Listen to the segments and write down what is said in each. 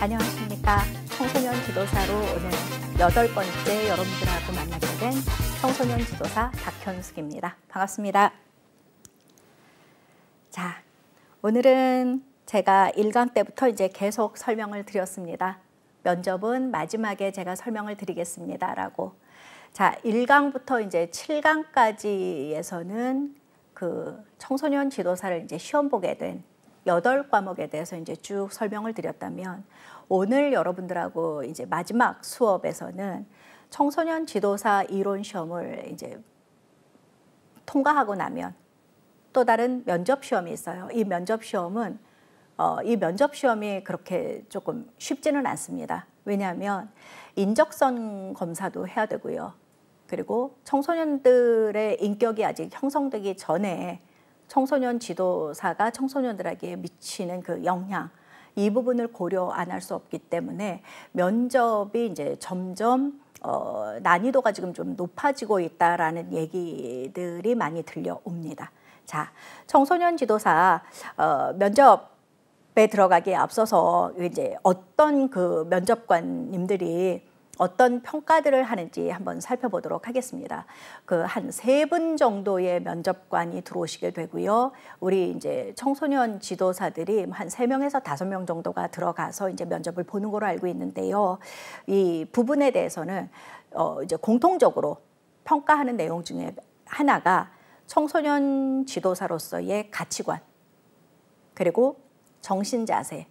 안녕하십니까. 청소년 지도사로 오늘 여덟 번째 여러분들하고 만나게 된 청소년 지도사 박현숙입니다. 반갑습니다. 자, 오늘은 제가 일강 때부터 이제 계속 설명을 드렸습니다. 면접은 마지막에 제가 설명을 드리겠습니다라고. 자, 일강부터 이제 칠강까지에서는 그 청소년 지도사를 이제 시험 보게 된 여덟 과목에 대해서 이제 쭉 설명을 드렸다면 오늘 여러분들하고 이제 마지막 수업에서는 청소년 지도사 이론 시험을 이제 통과하고 나면 또 다른 면접 시험이 있어요. 이 면접 시험은 어, 이 면접 시험이 그렇게 조금 쉽지는 않습니다. 왜냐하면 인적성 검사도 해야 되고요. 그리고 청소년들의 인격이 아직 형성되기 전에 청소년 지도사가 청소년들에게 미치는 그 영향 이 부분을 고려 안 할 수 없기 때문에 면접이 이제 점점 어, 난이도가 지금 좀 높아지고 있다라는 얘기들이 많이 들려옵니다. 자, 청소년 지도사 어, 면접에 들어가기에 앞서서 이제 어떤 그 면접관님들이 어떤 평가들을 하는지 한번 살펴보도록 하겠습니다. 그 한 세 분 정도의 면접관이 들어오시게 되고요. 우리 이제 청소년 지도사들이 한 세명에서 다섯 명 정도가 들어가서 이제 면접을 보는 걸로 알고 있는데요. 이 부분에 대해서는 어 이제 공통적으로 평가하는 내용 중에 하나가 청소년 지도사로서의 가치관 그리고 정신 자세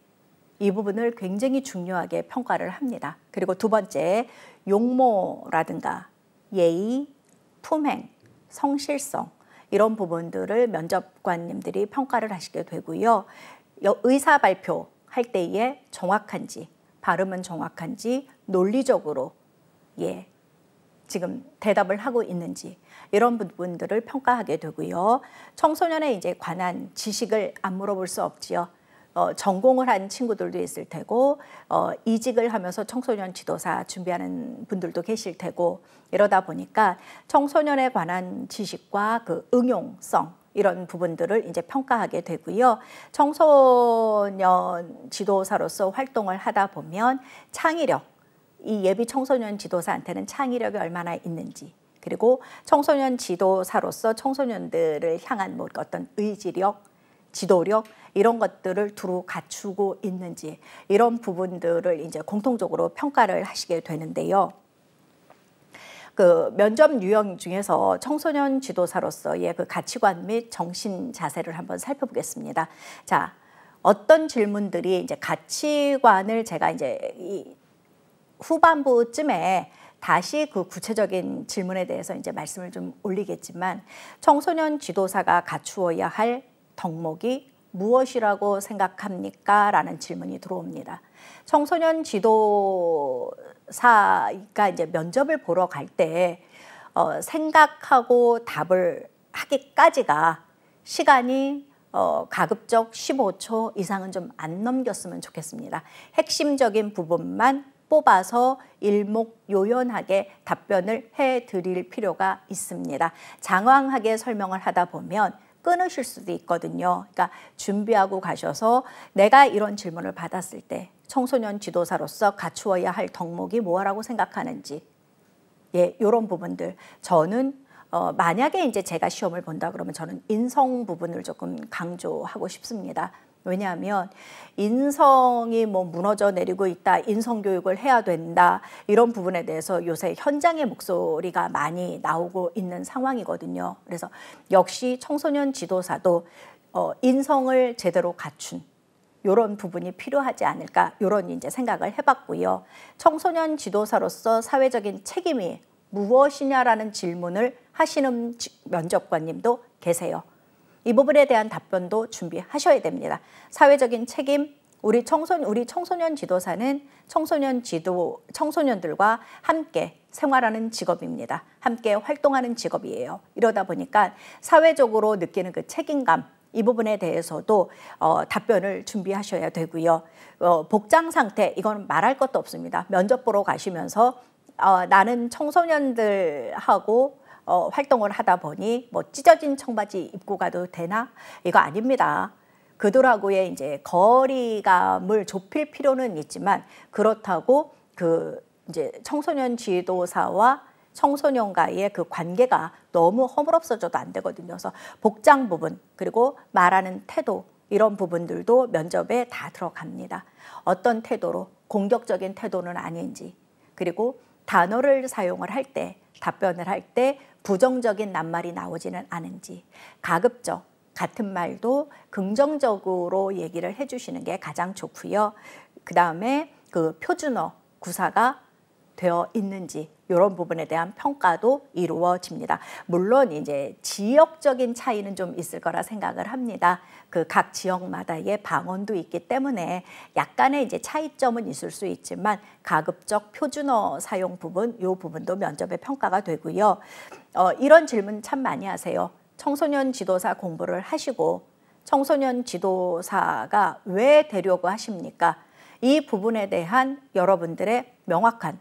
이 부분을 굉장히 중요하게 평가를 합니다. 그리고 두 번째, 용모라든가 예의, 품행, 성실성 이런 부분들을 면접관님들이 평가를 하시게 되고요. 의사 발표할 때에 정확한지, 발음은 정확한지, 논리적으로 예, 지금 대답을 하고 있는지 이런 부분들을 평가하게 되고요. 청소년에 이제 관한 지식을 안 물어볼 수 없지요. 어, 전공을 한 친구들도 있을 테고 어, 이직을 하면서 청소년 지도사 준비하는 분들도 계실 테고 이러다 보니까 청소년에 관한 지식과 그 응용성 이런 부분들을 이제 평가하게 되고요. 청소년 지도사로서 활동을 하다 보면 창의력, 이 예비 청소년 지도사한테는 창의력이 얼마나 있는지 그리고 청소년 지도사로서 청소년들을 향한 뭐 어떤 의지력 지도력 이런 것들을 두루 갖추고 있는지 이런 부분들을 이제 공통적으로 평가를 하시게 되는데요. 그 면접 유형 중에서 청소년 지도사로서의 그 가치관 및 정신 자세를 한번 살펴보겠습니다. 자, 어떤 질문들이 이제 가치관을 제가 이제 이 후반부쯤에 다시 그 구체적인 질문에 대해서 이제 말씀을 좀 올리겠지만 청소년 지도사가 갖추어야 할 덕목이 무엇이라고 생각합니까? 라는 질문이 들어옵니다. 청소년 지도사가 이제 면접을 보러 갈때 어, 생각하고 답을 하기까지가 시간이 어, 가급적 15초 이상은 좀 안 넘겼으면 좋겠습니다. 핵심적인 부분만 뽑아서 일목요연하게 답변을 해 드릴 필요가 있습니다. 장황하게 설명을 하다 보면 끊으실 수도 있거든요. 그러니까 준비하고 가셔서 내가 이런 질문을 받았을 때 청소년 지도사로서 갖추어야 할 덕목이 뭐라고 생각하는지 예, 이런 부분들 저는 어, 만약에 이제 제가 시험을 본다 그러면 저는 인성 부분을 조금 강조하고 싶습니다. 왜냐하면 인성이 뭐 무너져 내리고 있다, 인성 교육을 해야 된다 이런 부분에 대해서 요새 현장의 목소리가 많이 나오고 있는 상황이거든요. 그래서 역시 청소년 지도사도 어, 인성을 제대로 갖춘 이런 부분이 필요하지 않을까 이런 이제 생각을 해봤고요. 청소년 지도사로서 사회적인 책임이 무엇이냐라는 질문을 하시는 면접관님도 계세요. 이 부분에 대한 답변도 준비하셔야 됩니다. 사회적인 책임, 우리 청소년, 우리 청소년 지도사는 청소년 지도, 청소년들과 함께 생활하는 직업입니다. 함께 활동하는 직업이에요. 이러다 보니까 사회적으로 느끼는 그 책임감, 이 부분에 대해서도 어, 답변을 준비하셔야 되고요. 어, 복장 상태, 이건 말할 것도 없습니다. 면접 보러 가시면서 어, 나는 청소년들하고 어, 활동을 하다 보니 뭐 찢어진 청바지 입고 가도 되나? 이거 아닙니다. 그들하고의 이제 거리감을 좁힐 필요는 있지만 그렇다고 그 이제 청소년 지도사와 청소년과의 그 관계가 너무 허물없어져도 안 되거든요. 그래서 복장 부분 그리고 말하는 태도 이런 부분들도 면접에 다 들어갑니다. 어떤 태도로 공격적인 태도는 아닌지 그리고 단어를 사용을 할 때 답변을 할때 부정적인 낱말이 나오지는 않은지 가급적 같은 말도 긍정적으로 얘기를 해주시는 게 가장 좋고요. 그 다음에 그 표준어 구사가 되어 있는지 이런 부분에 대한 평가도 이루어집니다. 물론 이제 지역적인 차이는 좀 있을 거라 생각을 합니다. 그 각 지역마다의 방언도 있기 때문에 약간의 이제 차이점은 있을 수 있지만 가급적 표준어 사용 부분, 이 부분도 면접에 평가가 되고요. 어, 이런 질문 참 많이 하세요. 청소년 지도사 공부를 하시고 청소년 지도사가 왜 되려고 하십니까? 이 부분에 대한 여러분들의 명확한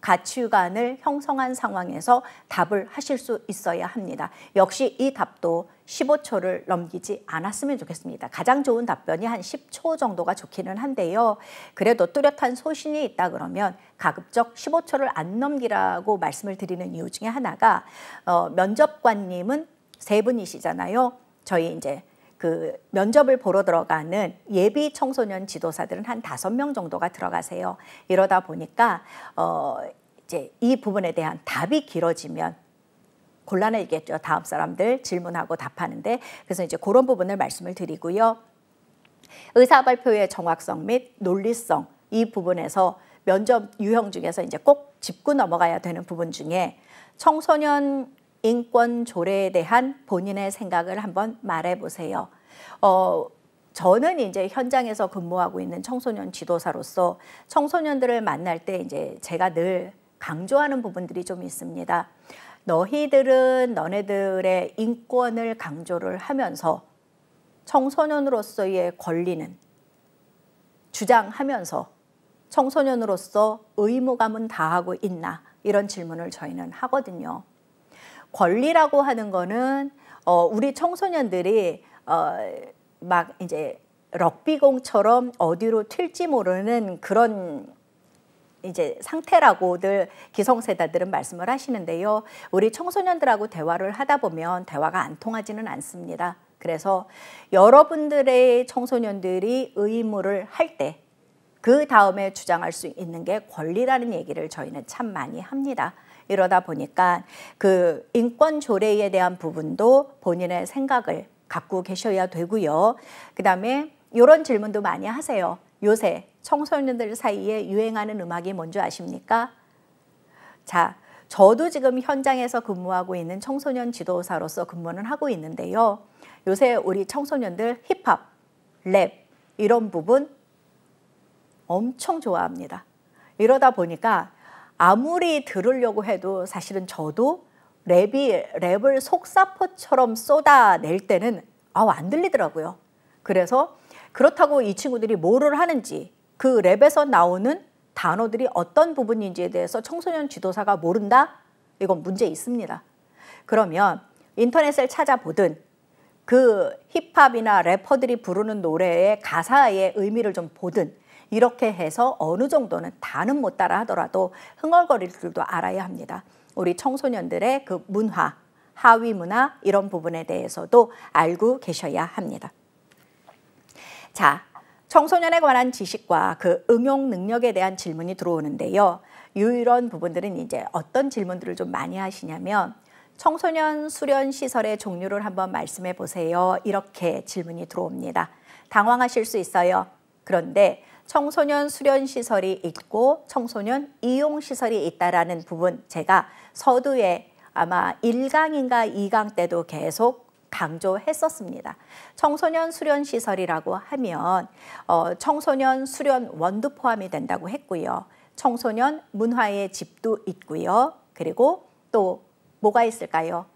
가치관을 형성한 상황에서 답을 하실 수 있어야 합니다. 역시 이 답도 15초를 넘기지 않았으면 좋겠습니다. 가장 좋은 답변이 한 10초 정도가 좋기는 한데요. 그래도 뚜렷한 소신이 있다 그러면 가급적 15초를 안 넘기라고 말씀을 드리는 이유 중에 하나가 어, 면접관님은 세 분이시잖아요. 저희 이제 그 면접을 보러 들어가는 예비 청소년 지도사들은 한 다섯 명 정도가 들어가세요. 이러다 보니까 어 이제 이 부분에 대한 답이 길어지면 곤란해지겠죠. 다음 사람들 질문하고 답하는데 그래서 이제 그런 부분을 말씀을 드리고요. 의사 발표의 정확성 및 논리성 이 부분에서 면접 유형 중에서 이제 꼭 짚고 넘어가야 되는 부분 중에 청소년 인권 조례에 대한 본인의 생각을 한번 말해 보세요. 어, 저는 이제 현장에서 근무하고 있는 청소년 지도사로서 청소년들을 만날 때 이제 제가 늘 강조하는 부분들이 좀 있습니다. 너희들은 너네들의 인권을 강조를 하면서 청소년으로서의 권리는 주장하면서 청소년으로서 의무감은 다하고 있나 이런 질문을 저희는 하거든요. 권리라고 하는 거는 어, 우리 청소년들이 어, 막 이제 럭비공처럼 어디로 튈지 모르는 그런 이제 상태라고들 기성세대들은 말씀을 하시는데요. 우리 청소년들하고 대화를 하다 보면 대화가 안 통하지는 않습니다. 그래서 여러분들의 청소년들이 의무를 할 때 그 다음에 주장할 수 있는 게 권리라는 얘기를 저희는 참 많이 합니다. 이러다 보니까 그 인권 조례에 대한 부분도 본인의 생각을 갖고 계셔야 되고요. 그다음에 이런 질문도 많이 하세요. 요새 청소년들 사이에 유행하는 음악이 뭔지 아십니까? 자, 저도 지금 현장에서 근무하고 있는 청소년 지도사로서 근무는 하고 있는데요. 요새 우리 청소년들 힙합, 랩 이런 부분 엄청 좋아합니다. 이러다 보니까 아무리 들으려고 해도 사실은 저도 랩이 랩을 속사포처럼 쏟아낼 때는 아우 안 들리더라고요. 그래서 그렇다고 이 친구들이 뭐를 하는지 그 랩에서 나오는 단어들이 어떤 부분인지에 대해서 청소년 지도사가 모른다? 이건 문제 있습니다. 그러면 인터넷을 찾아보든 그 힙합이나 래퍼들이 부르는 노래의 가사의 의미를 좀 보든 이렇게 해서 어느 정도는 다는 못 따라 하더라도 흥얼거릴 줄도 알아야 합니다. 우리 청소년들의 그 문화, 하위 문화 이런 부분에 대해서도 알고 계셔야 합니다. 자, 청소년에 관한 지식과 그 응용 능력에 대한 질문이 들어오는데요. 유일한 부분들은 이제 어떤 질문들을 좀 많이 하시냐면 청소년 수련 시설의 종류를 한번 말씀해 보세요. 이렇게 질문이 들어옵니다. 당황하실 수 있어요. 그런데 청소년 수련 시설이 있고 청소년 이용 시설이 있다라는 부분 제가 서두에 아마 1강인가 2강 때도 계속 강조했었습니다. 청소년 수련 시설이라고 하면 어, 청소년 수련원도 포함이 된다고 했고요. 청소년 문화의 집도 있고요. 그리고 또 뭐가 있을까요?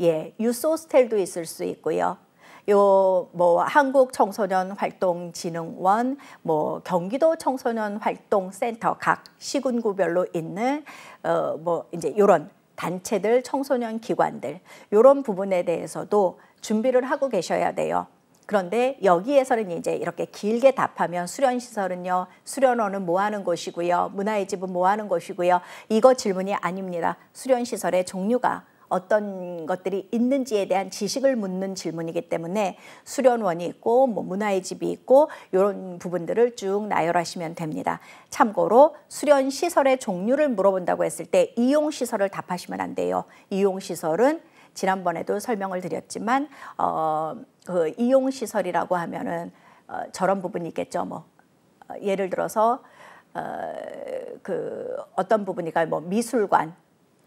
예, 유소스텔도 있을 수 있고요. 요뭐 한국 청소년 활동 진흥원, 뭐 경기도 청소년 활동 센터 각 시군구별로 있는 어뭐 이제 요런 단체들, 청소년 기관들 요런 부분에 대해서도 준비를 하고 계셔야 돼요. 그런데 여기에서는 이제 이렇게 길게 답하면 수련시설은요, 수련원은 뭐 하는 곳이고요, 문화의 집은 뭐 하는 곳이고요, 이거 질문이 아닙니다. 수련시설의 종류가 어떤 것들이 있는지에 대한 지식을 묻는 질문이기 때문에 수련원이 있고 뭐 문화의 집이 있고 이런 부분들을 쭉 나열하시면 됩니다. 참고로 수련 시설의 종류를 물어본다고 했을 때 이용 시설을 답하시면 안 돼요. 이용 시설은 지난번에도 설명을 드렸지만 어, 그 이용 시설이라고 하면은 어, 저런 부분이 있겠죠. 뭐 어, 예를 들어서 어, 그 어떤 부분이가 뭐 미술관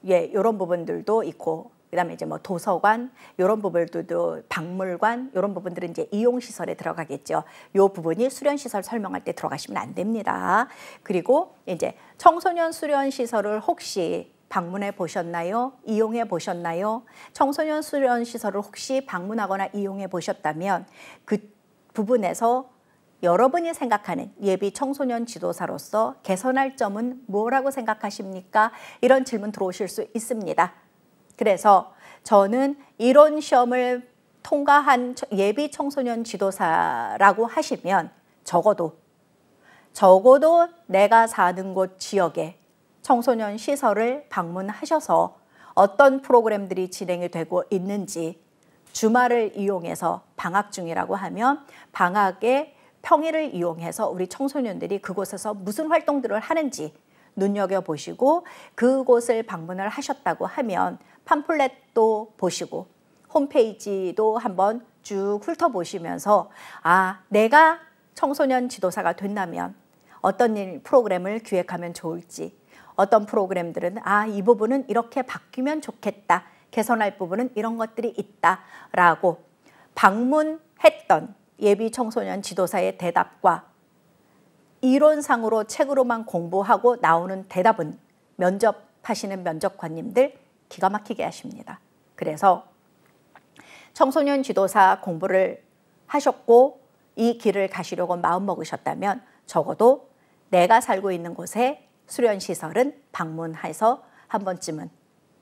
예, 이런 부분들도 있고 그다음에 이제 뭐 도서관 이런 부분들도 박물관 이런 부분들은 이제 이용 시설에 들어가겠죠. 요 부분이 수련 시설 설명할 때 들어가시면 안 됩니다. 그리고 이제 청소년 수련 시설을 혹시 방문해 보셨나요? 이용해 보셨나요? 청소년 수련 시설을 혹시 방문하거나 이용해 보셨다면 그 부분에서 여러분이 생각하는 예비 청소년 지도사로서 개선할 점은 뭐라고 생각하십니까? 이런 질문 들어오실 수 있습니다. 그래서 저는 이론 시험을 통과한 예비 청소년 지도사라고 하시면 적어도 적어도 내가 사는 곳 지역에 청소년 시설을 방문하셔서 어떤 프로그램들이 진행이 되고 있는지 주말을 이용해서 방학 중이라고 하면 방학에 평일을 이용해서 우리 청소년들이 그곳에서 무슨 활동들을 하는지 눈여겨보시고 그곳을 방문을 하셨다고 하면 팜플렛도 보시고 홈페이지도 한번 쭉 훑어보시면서 아 내가 청소년 지도사가 된다면 어떤 일 프로그램을 기획하면 좋을지 어떤 프로그램들은 아 이 부분은 이렇게 바뀌면 좋겠다 개선할 부분은 이런 것들이 있다라고 방문했던 예비 청소년 지도사의 대답과 이론상으로 책으로만 공부하고 나오는 대답은 면접하시는 면접관님들 기가 막히게 하십니다. 그래서 청소년 지도사 공부를 하셨고 이 길을 가시려고 마음먹으셨다면 적어도 내가 살고 있는 곳에 수련시설은 방문해서 한 번쯤은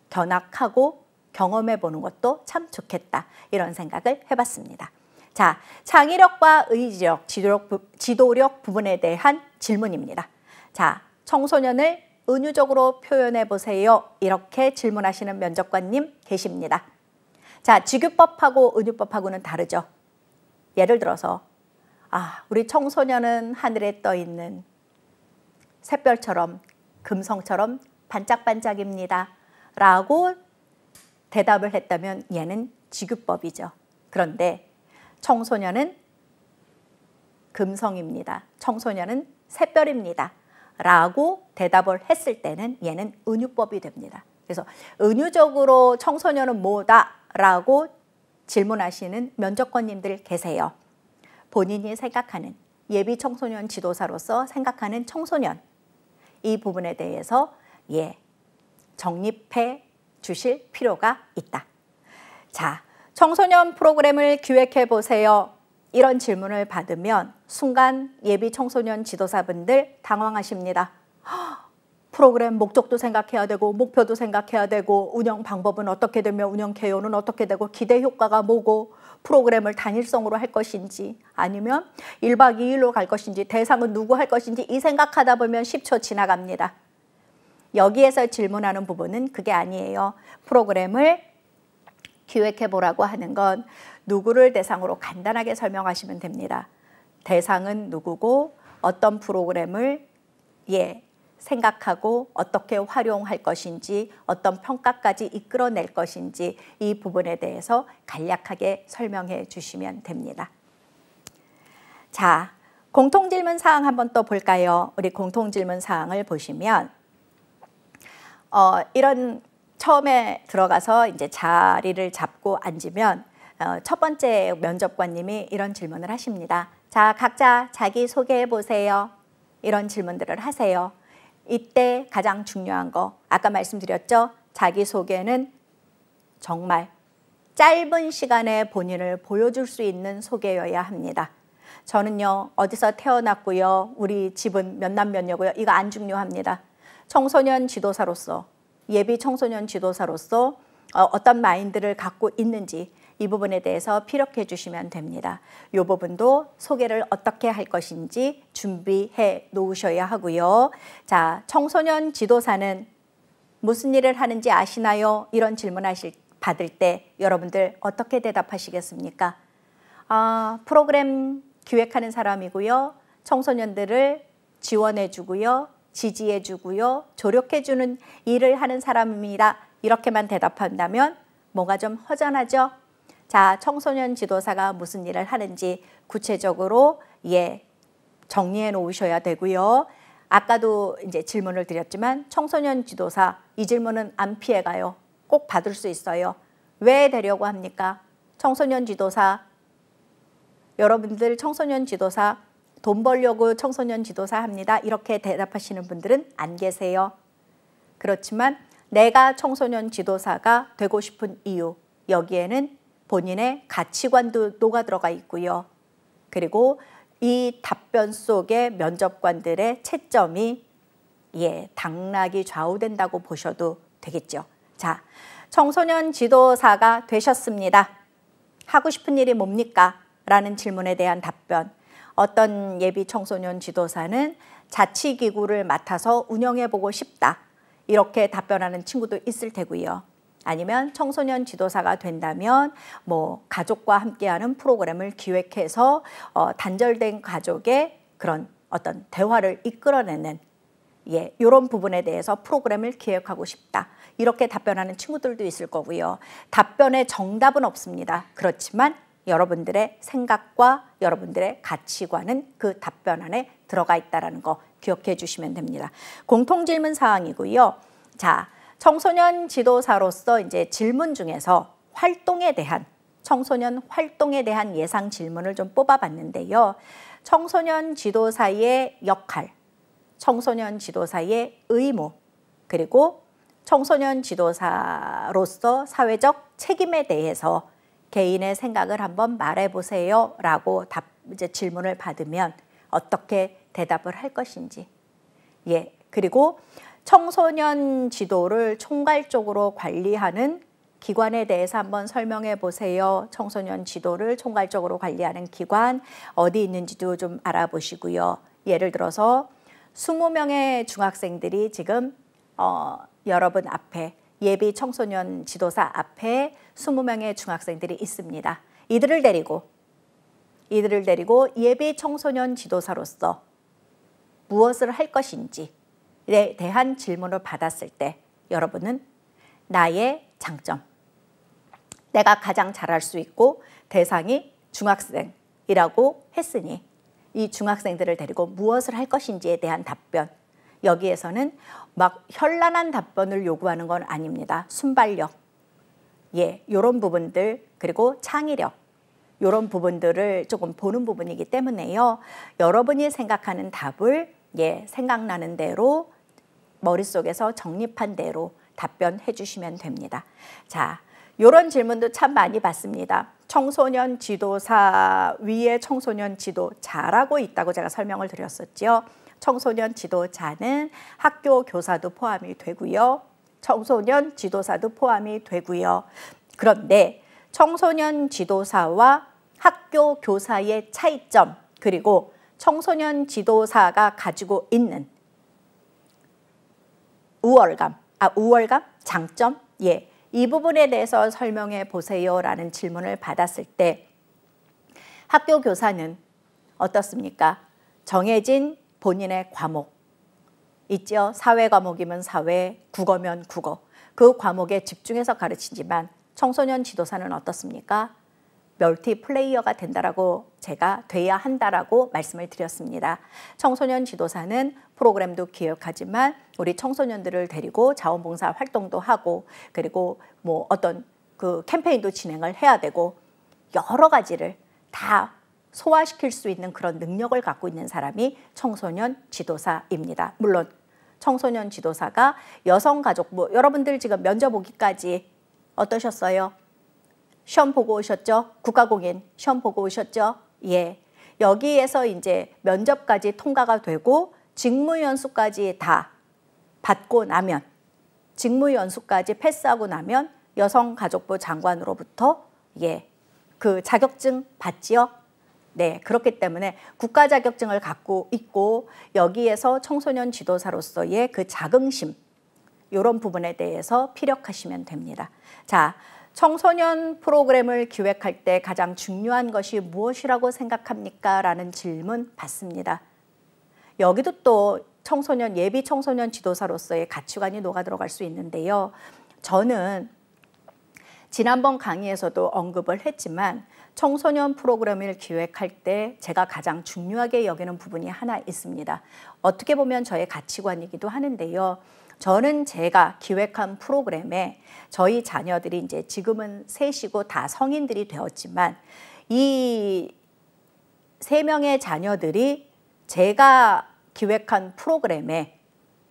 견학하고 경험해 보는 것도 참 좋겠다 이런 생각을 해봤습니다. 자, 창의력과 의지력, 지도력, 부, 지도력 부분에 대한 질문입니다. 자, 청소년을 은유적으로 표현해 보세요. 이렇게 질문하시는 면접관님 계십니다. 자, 직유법하고 은유법하고는 다르죠. 예를 들어서 아, 우리 청소년은 하늘에 떠 있는 샛별처럼 금성처럼 반짝반짝입니다. 라고 대답을 했다면 얘는 직유법이죠. 그런데 청소년은 금성입니다. 청소년은 새별입니다. 라고 대답을 했을 때는 얘는 은유법이 됩니다. 그래서 은유적으로 청소년은 뭐다? 라고 질문하시는 면접관님들 계세요. 본인이 생각하는 예비 청소년 지도사로서 생각하는 청소년 이 부분에 대해서 예, 정립해 주실 필요가 있다. 자, 청소년 프로그램을 기획해보세요. 이런 질문을 받으면 순간 예비 청소년 지도사분들 당황하십니다. 프로그램 목적도 생각해야 되고 목표도 생각해야 되고 운영 방법은 어떻게 되며 운영 개요는 어떻게 되고 기대 효과가 뭐고 프로그램을 단일성으로 할 것인지 아니면 1박 2일로 갈 것인지 대상은 누구 할 것인지 이 생각하다 보면 10초 지나갑니다. 여기에서 질문하는 부분은 그게 아니에요. 프로그램을 기획해보라고 하는 건 누구를 대상으로 간단하게 설명하시면 됩니다. 대상은 누구고 어떤 프로그램을 예, 생각하고 어떻게 활용할 것인지 어떤 평가까지 이끌어낼 것인지 이 부분에 대해서 간략하게 설명해 주시면 됩니다. 자, 공통질문 사항 한번 또 볼까요? 우리 공통질문 사항을 보시면 어, 이런 처음에 들어가서 이제 자리를 잡고 앉으면 어, 첫 번째 면접관님이 이런 질문을 하십니다. 자, 각자 자기 소개해 보세요. 이런 질문들을 하세요. 이때 가장 중요한 거 아까 말씀드렸죠. 자기 소개는 정말 짧은 시간에 본인을 보여줄 수 있는 소개여야 합니다. 저는요 어디서 태어났고요 우리 집은 몇 남 몇녀고요 이거 안 중요합니다. 청소년 지도사로서 예비 청소년 지도사로서 어, 어떤 마인드를 갖고 있는지 이 부분에 대해서 피력해 주시면 됩니다. 이 부분도 소개를 어떻게 할 것인지 준비해 놓으셔야 하고요. 자, 청소년 지도사는 무슨 일을 하는지 아시나요? 이런 질문하실 받을 때 여러분들 어떻게 대답하시겠습니까? 아, 프로그램 기획하는 사람이고요. 청소년들을 지원해 주고요. 지지해 주고요. 조력해 주는 일을 하는 사람입니다. 이렇게만 대답한다면 뭐가 좀 허전하죠? 자, 청소년 지도사가 무슨 일을 하는지 구체적으로 예, 정리해 놓으셔야 되고요. 아까도 이제 질문을 드렸지만 청소년 지도사 이 질문은 안 피해가요. 꼭 받을 수 있어요. 왜 되려고 합니까? 청소년 지도사 여러분들 청소년 지도사 돈 벌려고 청소년 지도사 합니다. 이렇게 대답하시는 분들은 안 계세요. 그렇지만 내가 청소년 지도사가 되고 싶은 이유, 여기에는 본인의 가치관도 녹아 들어가 있고요. 그리고 이 답변 속에 면접관들의 채점이 예, 당락이 좌우된다고 보셔도 되겠죠. 자, 청소년 지도사가 되셨습니다. 하고 싶은 일이 뭡니까? 라는 질문에 대한 답변. 어떤 예비 청소년 지도사는 자치기구를 맡아서 운영해보고 싶다. 이렇게 답변하는 친구도 있을 테고요. 아니면 청소년 지도사가 된다면 뭐 가족과 함께하는 프로그램을 기획해서 어, 단절된 가족의 그런 어떤 대화를 이끌어내는 예, 이런 부분에 대해서 프로그램을 기획하고 싶다. 이렇게 답변하는 친구들도 있을 거고요. 답변의 정답은 없습니다. 그렇지만 여러분들의 생각과 여러분들의 가치관은 그 답변 안에 들어가 있다라는 거 기억해 주시면 됩니다. 공통 질문 사항이고요. 자, 청소년 지도사로서 이제 질문 중에서 활동에 대한 청소년 활동에 대한 예상 질문을 좀 뽑아봤는데요. 청소년 지도사의 역할, 청소년 지도사의 의무, 그리고 청소년 지도사로서 사회적 책임에 대해서 개인의 생각을 한번 말해보세요. 라고 답, 이제 질문을 받으면 어떻게 대답을 할 것인지. 예. 그리고 청소년 지도를 총괄적으로 관리하는 기관에 대해서 한번 설명해 보세요. 청소년 지도를 총괄적으로 관리하는 기관 어디 있는지도 좀 알아보시고요. 예를 들어서 20명의 중학생들이 지금 어, 여러분 앞에 예비 청소년 지도사 앞에 20명의 중학생들이 있습니다. 이들을 데리고 이들을 데리고 예비 청소년 지도사로서 무엇을 할 것인지에 대한 질문을 받았을 때 여러분은 나의 장점, 내가 가장 잘할 수 있고 대상이 중학생이라고 했으니 이 중학생들을 데리고 무엇을 할 것인지에 대한 답변 여기에서는 막 현란한 답변을 요구하는 건 아닙니다. 순발력, 예, 요런 부분들 그리고 창의력 요런 부분들을 조금 보는 부분이기 때문에요. 여러분이 생각하는 답을 예, 생각나는 대로 머릿속에서 정립한 대로 답변해 주시면 됩니다. 자, 요런 질문도 참 많이 받습니다. 청소년 지도사 위에 청소년 지도 잘하고 있다고 제가 설명을 드렸었죠. 청소년 지도자는 학교 교사도 포함이 되고요. 청소년 지도사도 포함이 되고요. 그런데 청소년 지도사와 학교 교사의 차이점 그리고 청소년 지도사가 가지고 있는 우월감, 아 우월감? 장점? 예. 이 부분에 대해서 설명해 보세요라는 질문을 받았을 때 학교 교사는 어떻습니까? 정해진 본인의 과목, 있죠. 사회 과목이면 사회, 국어면 국어. 그 과목에 집중해서 가르치지만 청소년 지도사는 어떻습니까? 멀티 플레이어가 된다라고 제가 돼야 한다라고 말씀을 드렸습니다. 청소년 지도사는 프로그램도 기획하지만 우리 청소년들을 데리고 자원봉사 활동도 하고 그리고 뭐 어떤 그 캠페인도 진행을 해야 되고 여러 가지를 다 소화시킬 수 있는 그런 능력을 갖고 있는 사람이 청소년 지도사입니다. 물론 청소년 지도사가 여성가족부 뭐 여러분들 지금 면접 보기까지 어떠셨어요? 시험 보고 오셨죠? 국가공인 시험 보고 오셨죠? 예. 여기에서 이제 면접까지 통과가 되고 직무연수까지 다 받고 나면 직무연수까지 패스하고 나면 여성가족부 장관으로부터 예. 그 자격증 받지요? 네, 그렇기 때문에 국가 자격증을 갖고 있고 여기에서 청소년 지도사로서의 그 자긍심 이런 부분에 대해서 피력하시면 됩니다. 자, 청소년 프로그램을 기획할 때 가장 중요한 것이 무엇이라고 생각합니까? 라는 질문 받습니다. 여기도 또 청소년 예비 청소년 지도사로서의 가치관이 녹아 들어갈 수 있는데요. 저는 지난번 강의에서도 언급을 했지만 청소년 프로그램을 기획할 때 제가 가장 중요하게 여기는 부분이 하나 있습니다. 어떻게 보면 저의 가치관이기도 하는데요. 저는 제가 기획한 프로그램에 저희 자녀들이 이제 지금은 셋이고 다 성인들이 되었지만 이 세 명의 자녀들이 제가 기획한 프로그램에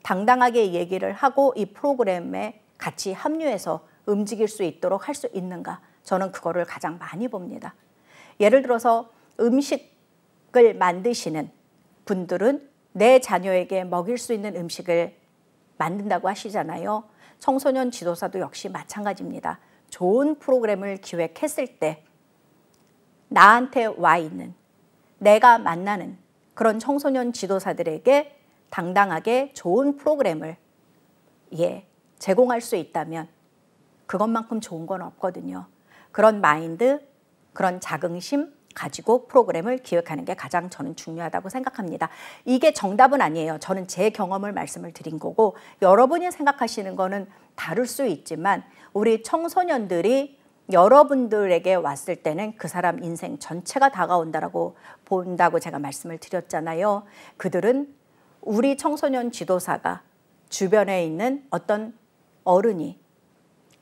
당당하게 얘기를 하고 이 프로그램에 같이 합류해서 움직일 수 있도록 할 수 있는가 저는 그거를 가장 많이 봅니다. 예를 들어서 음식을 만드시는 분들은 내 자녀에게 먹일 수 있는 음식을 만든다고 하시잖아요. 청소년 지도사도 역시 마찬가지입니다. 좋은 프로그램을 기획했을 때 나한테 와 있는 내가 만나는 그런 청소년 지도사들에게 당당하게 좋은 프로그램을 예, 제공할 수 있다면 그것만큼 좋은 건 없거든요. 그런 마인드, 그런 자긍심 가지고 프로그램을 기획하는 게 가장 저는 중요하다고 생각합니다. 이게 정답은 아니에요. 저는 제 경험을 말씀을 드린 거고 여러분이 생각하시는 거는 다를 수 있지만 우리 청소년들이 여러분들에게 왔을 때는 그 사람 인생 전체가 다가온다라고 본다고 제가 말씀을 드렸잖아요. 그들은 우리 청소년 지도사가 주변에 있는 어떤 어른이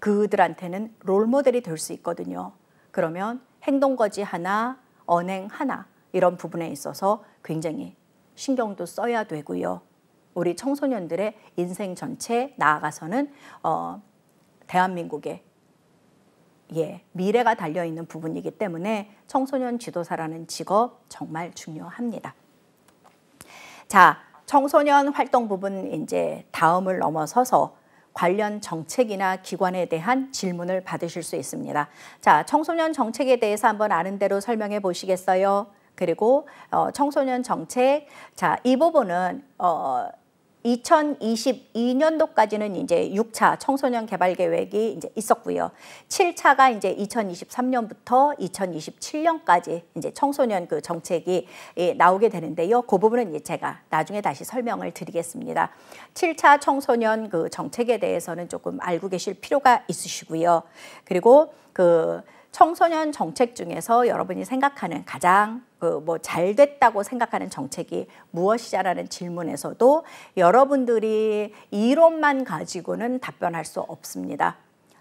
그들한테는 롤모델이 될 수 있거든요. 그러면 행동거지 하나, 언행 하나 이런 부분에 있어서 굉장히 신경도 써야 되고요. 우리 청소년들의 인생 전체 나아가서는 어, 대한민국의 예, 미래가 달려 있는 부분이기 때문에 청소년 지도사라는 직업 정말 중요합니다. 자, 청소년 활동 부분 이제 다음을 넘어서서 관련 정책이나 기관에 대한 질문을 받으실 수 있습니다. 자, 청소년 정책에 대해서 한번 아는 대로 설명해 보시겠어요? 그리고 어, 청소년 정책, 자, 이 부분은 어, 2022년도까지는 이제 6차 청소년 개발 계획이 이제 있었고요. 7차가 이제 2023년부터 2027년까지 이제 청소년 그 정책이 예, 나오게 되는데요. 그 부분은 이제 제가 나중에 다시 설명을 드리겠습니다. 7차 청소년 그 정책에 대해서는 조금 알고 계실 필요가 있으시고요. 그리고 그 청소년 정책 중에서 여러분이 생각하는 가장 그뭐잘 됐다고 생각하는 정책이 무엇이냐라는 질문에서도 여러분들이 이론만 가지고는 답변할 수 없습니다.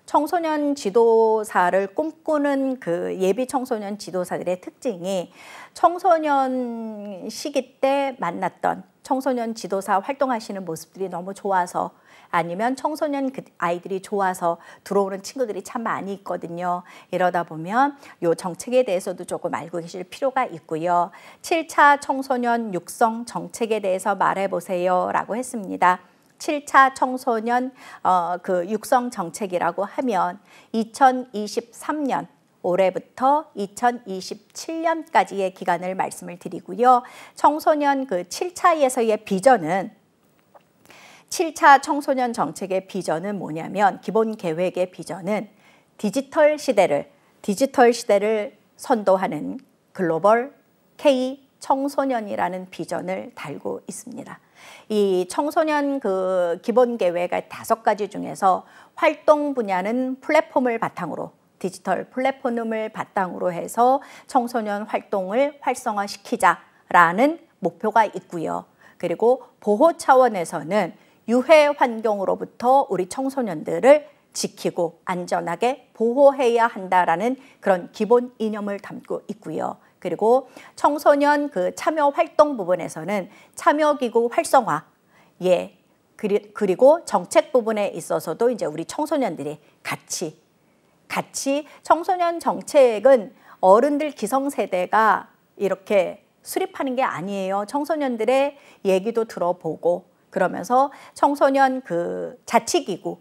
청소년 지도사를 꿈꾸는 그 예비 청소년 지도사들의 특징이 청소년 시기 때 만났던 청소년 지도사 활동하시는 모습들이 너무 좋아서 아니면 청소년 그 아이들이 좋아서 들어오는 친구들이 참 많이 있거든요. 이러다 보면 요 정책에 대해서도 조금 알고 계실 필요가 있고요. 7차 청소년 육성 정책에 대해서 말해보세요 라고 했습니다. 7차 청소년 어, 그 육성 정책이라고 하면 2023년 올해부터 2027년까지의 기간을 말씀을 드리고요. 청소년 그 7차에서의 비전은 7차 청소년 정책의 비전은 뭐냐면 기본 계획의 비전은 디지털 시대를 디지털 시대를 선도하는 글로벌 K 청소년이라는 비전을 달고 있습니다. 이 청소년 그 기본 계획의 다섯 가지 중에서 활동 분야는 플랫폼을 바탕으로 디지털 플랫폼을 바탕으로 해서 청소년 활동을 활성화시키자라는 목표가 있고요. 그리고 보호 차원에서는 유해 환경으로부터 우리 청소년들을 지키고 안전하게 보호해야 한다라는 그런 기본 이념을 담고 있고요. 그리고 청소년 그 참여 활동 부분에서는 참여기구 활성화, 예, 그리고 정책 부분에 있어서도 이제 우리 청소년들이 같이, 같이 청소년 정책은 어른들 기성세대가 이렇게 수립하는 게 아니에요. 청소년들의 얘기도 들어보고 그러면서 청소년 그 자치기구에서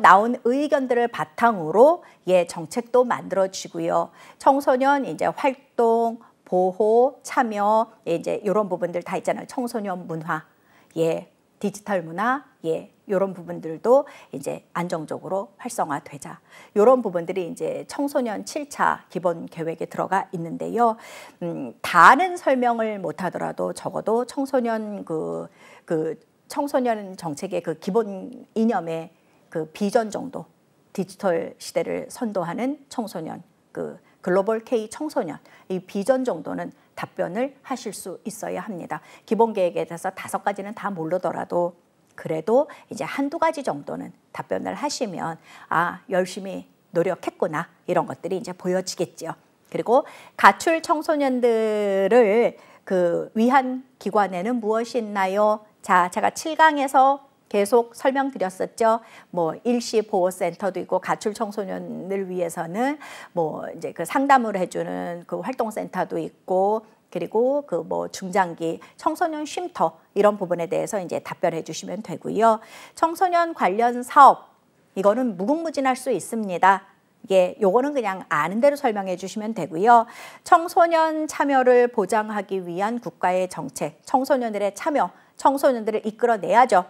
나온 의견들을 바탕으로 예 정책도 만들어지고요. 청소년 이제 활동, 보호, 참여 예, 이제 이런 부분들 다 있잖아요. 청소년 문화, 예 디지털 문화, 예 이런 부분들도 이제 안정적으로 활성화되자. 이런 부분들이 이제 청소년 7차 기본 계획에 들어가 있는데요. 음, 다는 설명을 못 하더라도 적어도 청소년 그, 그 청소년 정책의 그 기본 이념의 그 비전 정도 디지털 시대를 선도하는 청소년 그 글로벌 K 청소년 이 비전 정도는 답변을 하실 수 있어야 합니다. 기본 계획에 대해서 다섯 가지는 다 모르더라도 그래도 이제 한두 가지 정도는 답변을 하시면 아 열심히 노력했구나 이런 것들이 이제 보여지겠죠 그리고 가출 청소년들을 그 위한 기관에는 무엇이 있나요? 자, 제가 7강에서 계속 설명드렸었죠. 뭐 일시 보호 센터도 있고 가출 청소년을 위해서는 뭐 이제 그 상담을 해주는 그 활동 센터도 있고 그리고 그 뭐 중장기 청소년 쉼터 이런 부분에 대해서 이제 답변해 주시면 되고요. 청소년 관련 사업 이거는 무궁무진할 수 있습니다. 이게 예, 요거는 그냥 아는 대로 설명해 주시면 되고요. 청소년 참여를 보장하기 위한 국가의 정책, 청소년들의 참여, 청소년들을 이끌어내야죠.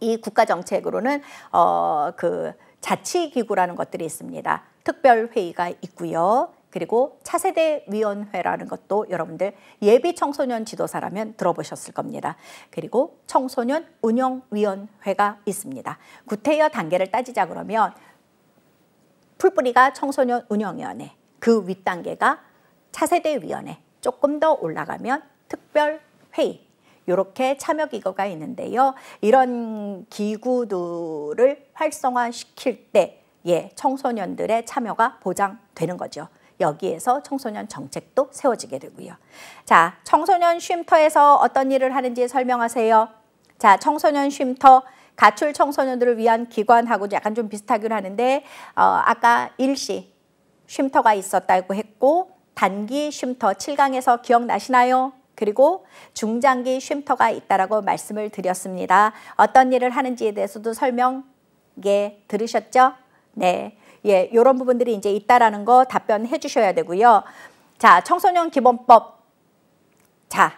이 국가 정책으로는 어그 자치기구라는 것들이 있습니다. 특별회의가 있고요. 그리고 차세대 위원회라는 것도 여러분들 예비 청소년 지도사라면 들어보셨을 겁니다. 그리고 청소년 운영위원회가 있습니다. 구태여 단계를 따지자 그러면 풀뿌리가 청소년 운영위원회, 그 윗단계가 차세대 위원회, 조금 더 올라가면 특별 회의, 이렇게 참여 기구가 있는데요. 이런 기구들을 활성화시킬 때 예, 청소년들의 참여가 보장되는 거죠. 여기에서 청소년 정책도 세워지게 되고요. 자, 청소년 쉼터에서 어떤 일을 하는지 설명하세요. 자, 청소년 쉼터 가출 청소년들을 위한 기관하고 약간 좀 비슷하기로 하는데 어, 아까 일시 쉼터가 있었다고 했고 단기 쉼터 7강에서 기억나시나요? 그리고 중장기 쉼터가 있다라고 말씀을 드렸습니다. 어떤 일을 하는지에 대해서도 설명게 들으셨죠? 네. 예, 요런 부분들이 이제 있다라는 거 답변해 주셔야 되고요. 자, 청소년 기본법. 자,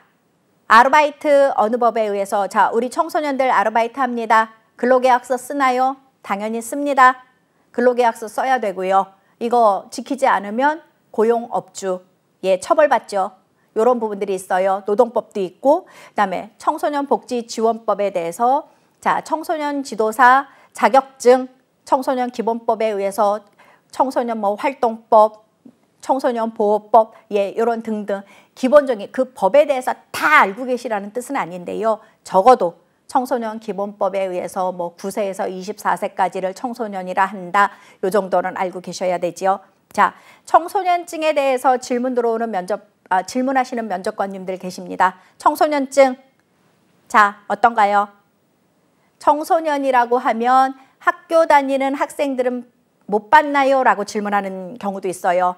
아르바이트 어느 법에 의해서 자, 우리 청소년들 아르바이트 합니다. 근로계약서 쓰나요? 당연히 씁니다. 근로계약서 써야 되고요. 이거 지키지 않으면 고용업주 예 처벌받죠. 이런 부분들이 있어요. 노동법도 있고 그다음에 청소년 복지 지원법에 대해서 자 청소년 지도사 자격증 청소년 기본법에 의해서 청소년 뭐 활동법, 청소년 보호법, 예, 요런 등등 기본적인 그 법에 대해서 다 알고 계시라는 뜻은 아닌데요. 적어도 청소년 기본법에 의해서 뭐 9세에서 24세까지를 청소년이라 한다. 요 정도는 알고 계셔야 되지요. 자, 청소년증에 대해서 질문 들어오는 면접 아, 질문하시는 면접관님들 계십니다. 청소년증 자, 어떤가요? 청소년이라고 하면 학교 다니는 학생들은 못 받나요? 라고 질문하는 경우도 있어요.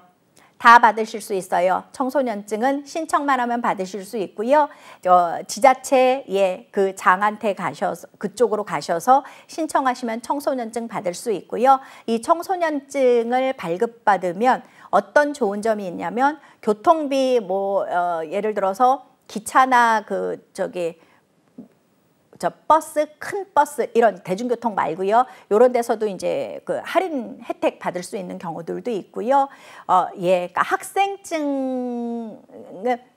다 받으실 수 있어요. 청소년증은 신청만 하면 받으실 수 있고요. 어, 지자체의 예, 그 장한테 가셔서 그쪽으로 가셔서 신청하시면 청소년증 받을 수 있고요. 이 청소년증을 발급받으면 어떤 좋은 점이 있냐면 교통비 뭐 어, 예를 들어서 기차나 그 저기 저 버스 큰 버스 이런 대중교통 말고요. 요런 데서도 이제 그 할인 혜택 받을 수 있는 경우들도 있고요. 어, 예, 그러니까 학생증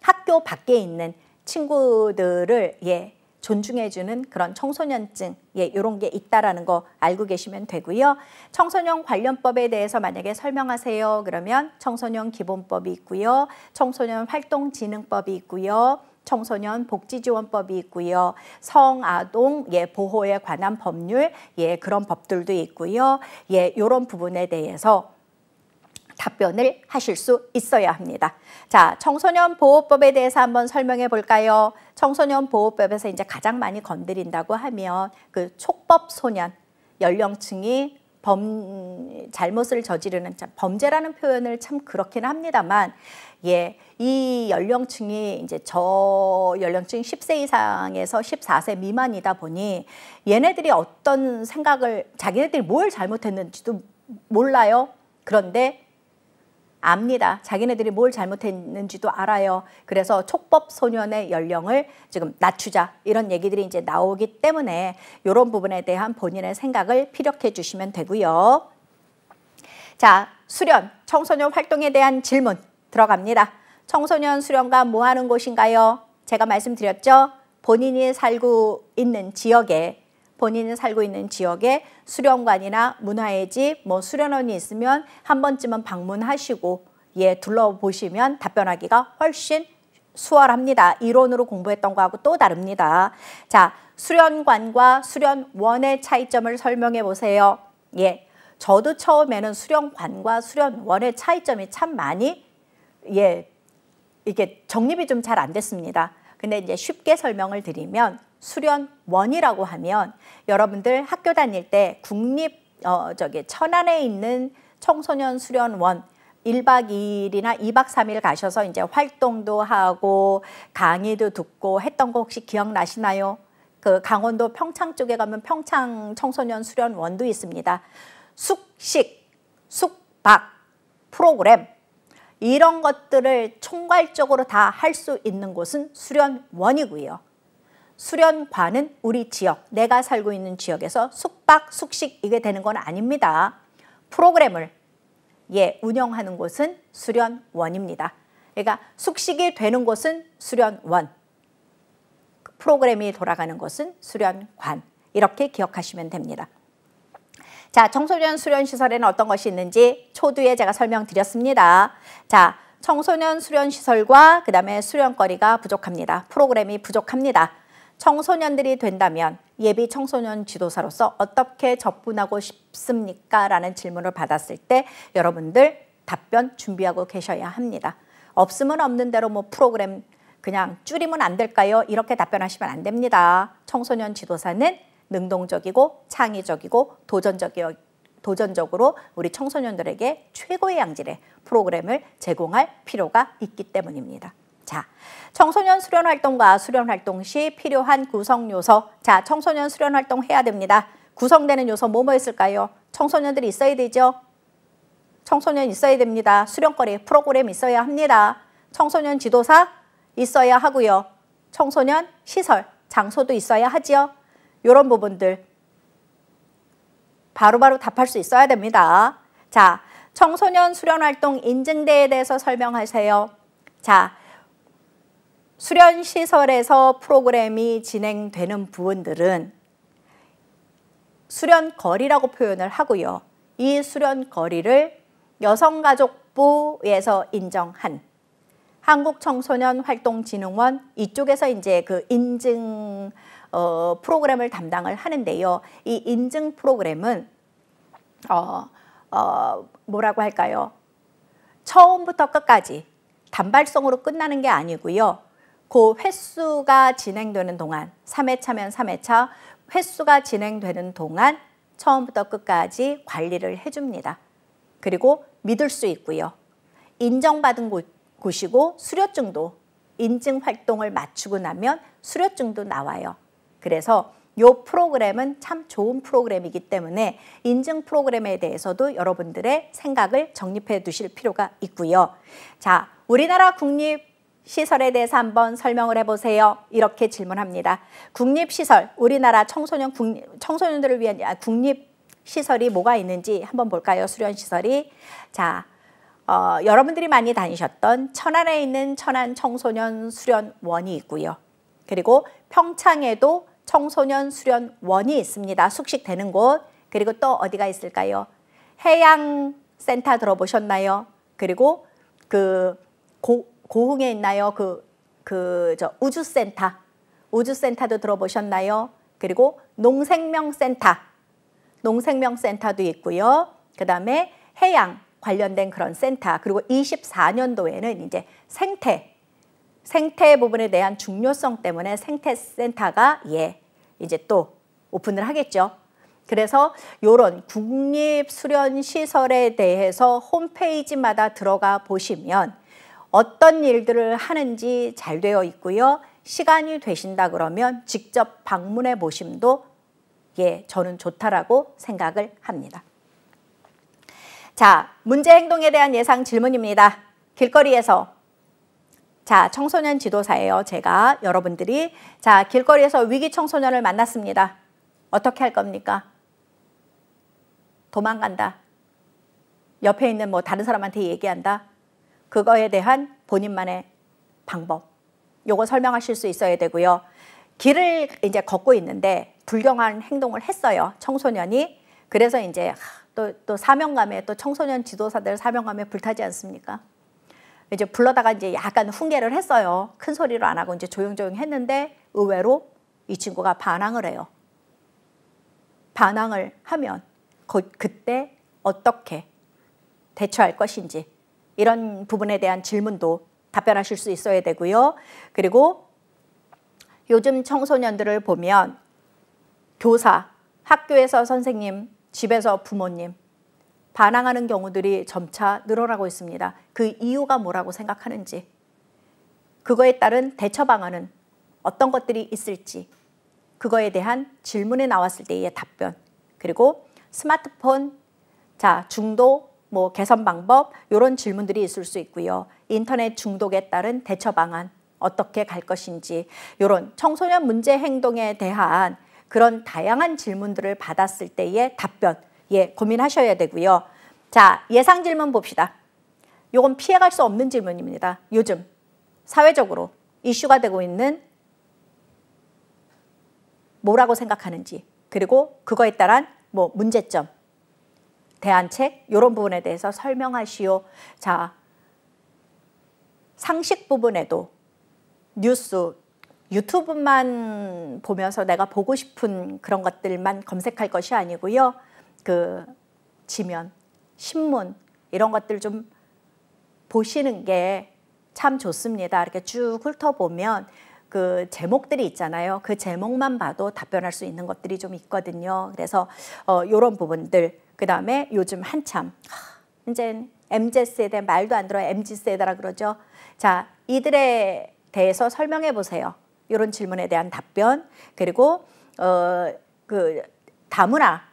학교 밖에 있는 친구들을 예, 존중해주는 그런 청소년증 예 이런 게 있다라는 거 알고 계시면 되고요. 청소년 관련법에 대해서 만약에 설명하세요 그러면 청소년 기본법이 있고요, 청소년 활동진흥법이 있고요. 청소년 복지지원법이 있고요. 성아동 예 보호에 관한 법률 예 그런 법들도 있고요. 예 요런 부분에 대해서 답변을 하실 수 있어야 합니다. 자, 청소년 보호법에 대해서 한번 설명해 볼까요? 청소년 보호법에서 이제 가장 많이 건드린다고 하면 그 촉법 소년 연령층이 범 잘못을 저지르는 범죄라는 표현을 참 그렇긴 합니다만 예, 이 연령층이 이제 저 연령층 10세 이상에서 14세 미만이다 보니 얘네들이 어떤 생각을 자기네들이 뭘 잘못했는지도 몰라요. 그런데 압니다. 자기네들이 뭘 잘못했는지도 알아요. 그래서 촉법 소년의 연령을 지금 낮추자 이런 얘기들이 이제 나오기 때문에 이런 부분에 대한 본인의 생각을 피력해 주시면 되고요. 자, 수련 청소년 활동에 대한 질문 들어갑니다. 청소년 수련관 뭐 하는 곳인가요? 제가 말씀드렸죠. 본인이 살고 있는 지역에 본인이 살고 있는 지역에 수련관이나 문화의 집, 뭐 수련원이 있으면 한 번쯤은 방문하시고 예 둘러보시면 답변하기가 훨씬 수월합니다. 이론으로 공부했던 거하고 또 다릅니다. 자, 수련관과 수련원의 차이점을 설명해 보세요. 예, 저도 처음에는 수련관과 수련원의 차이점이 참 많이 예, 이게 정립이 좀 잘 안 됐습니다. 근데 이제 쉽게 설명을 드리면 수련원이라고 하면 여러분들 학교 다닐 때 국립 어 저기 천안에 있는 청소년 수련원 1박 2일이나 2박 3일 가셔서 이제 활동도 하고 강의도 듣고 했던 거 혹시 기억나시나요? 그 강원도 평창 쪽에 가면 평창 청소년 수련원도 있습니다. 숙식, 숙박, 프로그램 이런 것들을 총괄적으로 다 할 수 있는 곳은 수련원이고요. 수련관은 우리 지역, 내가 살고 있는 지역에서 숙박, 숙식 이게 되는 건 아닙니다. 프로그램을 예 운영하는 곳은 수련원입니다. 그러니까 숙식이 되는 곳은 수련원, 프로그램이 돌아가는 곳은 수련관 이렇게 기억하시면 됩니다. 자, 청소년 수련 시설에는 어떤 것이 있는지 초두에 제가 설명드렸습니다. 자, 청소년 수련 시설과 그다음에 수련거리가 부족합니다. 프로그램이 부족합니다. 청소년들이 된다면 예비 청소년 지도사로서 어떻게 접근하고 싶습니까? 라는 질문을 받았을 때 여러분들 답변 준비하고 계셔야 합니다. 없으면 없는 대로 뭐 프로그램 그냥 줄이면 안 될까요? 이렇게 답변하시면 안 됩니다. 청소년 지도사는 능동적이고 창의적이고 도전적이어 도전적으로 우리 청소년들에게 최고의 양질의 프로그램을 제공할 필요가 있기 때문입니다. 자, 청소년 수련 활동과 수련 활동 시 필요한 구성 요소. 자, 청소년 수련 활동 해야 됩니다. 구성되는 요소 뭐뭐 뭐 있을까요? 청소년들이 있어야 되죠. 청소년 있어야 됩니다. 수련거리 프로그램 있어야 합니다. 청소년 지도사 있어야 하고요. 청소년 시설 장소도 있어야 하지요. 이런 부분들 바로바로 바로 답할 수 있어야 됩니다. 자, 청소년 수련활동 인증대에 대해서 설명하세요. 자, 수련시설에서 프로그램이 진행되는 부분들은 수련거리라고 표현을 하고요. 이 수련거리를 여성가족부에서 인정한 한국청소년활동진흥원 이쪽에서 이제 그 인증 어, 프로그램을 담당을 하는데요. 이 인증 프로그램은 어, 어, 뭐라고 할까요? 처음부터 끝까지 단발성으로 끝나는 게 아니고요. 그 횟수가 진행되는 동안 3회차면 3회차 횟수가 진행되는 동안 처음부터 끝까지 관리를 해줍니다. 그리고 믿을 수 있고요. 인정받은 곳, 이고 수료증도 인증 활동을 마치고 나면 수료증도 나와요. 그래서 이 프로그램은 참 좋은 프로그램이기 때문에 인증 프로그램에 대해서도 여러분들의 생각을 정립해 두실 필요가 있고요. 자, 우리나라 국립 시설에 대해서 한번 설명을 해보세요. 이렇게 질문합니다. 국립시설, 우리나라 청소년 국립, 청소년들을 위한 아, 국립시설이 뭐가 있는지 한번 볼까요? 수련시설이. 자, 어, 여러분들이 많이 다니셨던 천안에 있는 천안 청소년 수련원이 있고요. 그리고 평창에도 청소년 수련원이 있습니다. 숙식되는 곳. 그리고 또 어디가 있을까요? 해양센터 들어보셨나요? 그리고 그 고, 고흥에 있나요? 그, 그, 저 우주센터. 우주센터도 들어보셨나요? 그리고 농생명센터. 농생명센터도 있고요. 그 다음에 해양 관련된 그런 센터. 그리고 24년도에는 이제 생태 생태 부분에 대한 중요성 때문에 생태센터가 예 이제 또 오픈을 하겠죠. 그래서 이런 국립 수련 시설에 대해서 홈페이지마다 들어가 보시면 어떤 일들을 하는지 잘 되어 있고요. 시간이 되신다 그러면 직접 방문해 보심도 예, 저는 좋다라고 생각을 합니다. 자, 문제 행동에 대한 예상 질문입니다. 길거리에서 자, 청소년 지도사예요. 제가 여러분들이 자, 길거리에서 위기 청소년을 만났습니다. 어떻게 할 겁니까? 도망간다. 옆에 있는 뭐 다른 사람한테 얘기한다. 그거에 대한 본인만의 방법. 요거 설명하실 수 있어야 되고요. 길을 이제 걷고 있는데 불경한 행동을 했어요. 청소년이. 그래서 이제 또, 또 사명감에 또 청소년 지도사들 사명감에 불타지 않습니까? 이제 불러다가 이제 약간 훈계를 했어요. 큰 소리로 안 하고 이제 조용조용 했는데 의외로 이 친구가 반항을 해요. 반항을 하면 그, 그때 어떻게 대처할 것인지 이런 부분에 대한 질문도 답변하실 수 있어야 되고요. 그리고 요즘 청소년들을 보면 교사, 학교에서 선생님, 집에서 부모님 반항하는 경우들이 점차 늘어나고 있습니다. 그 이유가 뭐라고 생각하는지, 그거에 따른 대처 방안은 어떤 것들이 있을지, 그거에 대한 질문에 나왔을 때의 답변, 그리고 스마트폰, 자, 중도, 뭐 개선 방법, 이런 질문들이 있을 수 있고요. 인터넷 중독에 따른 대처 방안, 어떻게 갈 것인지, 이런 청소년 문제 행동에 대한 그런 다양한 질문들을 받았을 때의 답변, 예, 고민하셔야 되고요. 자, 예상 질문 봅시다. 요건 피해갈 수 없는 질문입니다. 요즘 사회적으로 이슈가 되고 있는 뭐라고 생각하는지 그리고 그거에 따른 뭐 문제점, 대안책 요런 부분에 대해서 설명하시오. 자, 상식 부분에도 뉴스, 유튜브만 보면서 내가 보고 싶은 그런 것들만 검색할 것이 아니고요. 그 지면, 신문 이런 것들 좀 보시는 게 참 좋습니다. 이렇게 쭉 훑어보면 그 제목들이 있잖아요. 그 제목만 봐도 답변할 수 있는 것들이 좀 있거든요. 그래서 어, 이런 부분들 그 다음에 요즘 한참 이제 MZ 세대 말도 안 들어 MZ 세대라 그러죠. 자 이들에 대해서 설명해 보세요. 이런 질문에 대한 답변 그리고 어, 그 다문화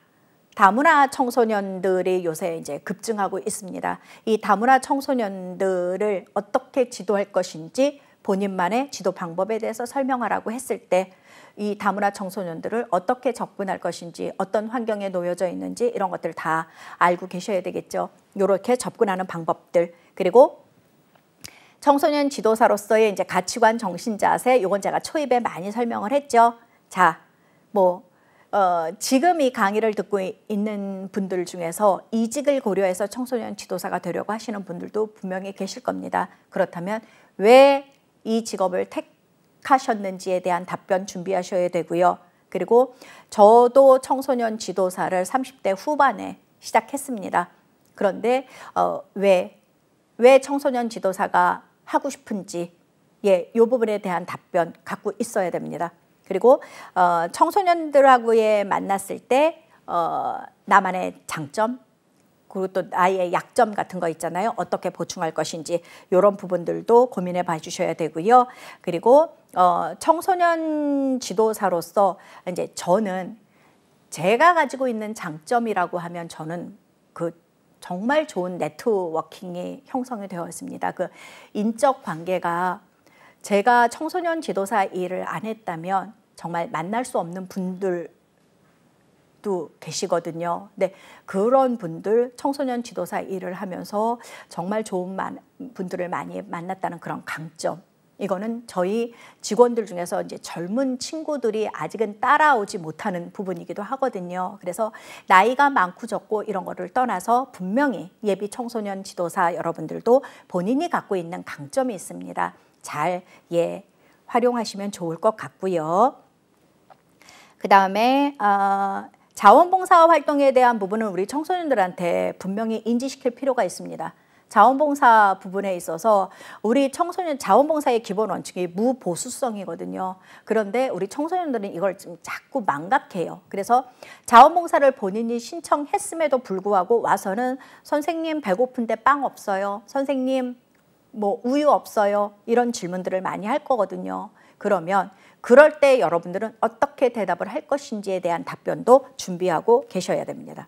다문화 청소년들이 요새 이제 급증하고 있습니다. 이 다문화 청소년들을 어떻게 지도할 것인지 본인만의 지도 방법에 대해서 설명하라고 했을 때 이 다문화 청소년들을 어떻게 접근할 것인지 어떤 환경에 놓여져 있는지 이런 것들 다 알고 계셔야 되겠죠. 이렇게 접근하는 방법들 그리고 청소년 지도사로서의 이제 가치관 정신 자세 요건 제가 초입에 많이 설명을 했죠. 자, 뭐 어, 지금 이 강의를 듣고 있는 분들 중에서 이직을 고려해서 청소년 지도사가 되려고 하시는 분들도 분명히 계실 겁니다. 그렇다면 왜 이 직업을 택하셨는지에 대한 답변 준비하셔야 되고요. 그리고 저도 청소년 지도사를 30대 후반에 시작했습니다. 그런데 어, 왜, 왜 청소년 지도사가 하고 싶은지 예, 이 부분에 대한 답변 갖고 있어야 됩니다. 그리고 어, 청소년들하고의 만났을 때 어, 나만의 장점 그리고 또 나의 약점 같은 거 있잖아요. 어떻게 보충할 것인지 이런 부분들도 고민해 봐 주셔야 되고요. 그리고 어, 청소년 지도사로서 이제 저는 제가 가지고 있는 장점이라고 하면 저는 그 정말 좋은 네트워킹이 형성이 되어 있습니다. 그 인적 관계가 제가 청소년 지도사 일을 안 했다면 정말 만날 수 없는 분들도 계시거든요. 근 그런 분들 청소년 지도사 일을 하면서 정말 좋은 분들을 많이 만났다는 그런 강점. 이거는 저희 직원들 중에서 이제 젊은 친구들이 아직은 따라오지 못하는 부분이기도 하거든요. 그래서 나이가 많고 적고 이런 거를 떠나서 분명히 예비 청소년 지도사 여러분들도 본인이 갖고 있는 강점이 있습니다. 잘 예, 활용하시면 좋을 것 같고요. 그 다음에 어, 자원봉사 활동에 대한 부분은 우리 청소년들한테 분명히 인지시킬 필요가 있습니다. 자원봉사 부분에 있어서 우리 청소년 자원봉사의 기본 원칙이 무보수성이거든요. 그런데 우리 청소년들은 이걸 좀 자꾸 망각해요. 그래서 자원봉사를 본인이 신청했음에도 불구하고 와서는 선생님 배고픈데 빵 없어요. 선생님 뭐 우유 없어요? 이런 질문들을 많이 할 거거든요. 그러면 그럴 때 여러분들은 어떻게 대답을 할 것인지에 대한 답변도 준비하고 계셔야 됩니다.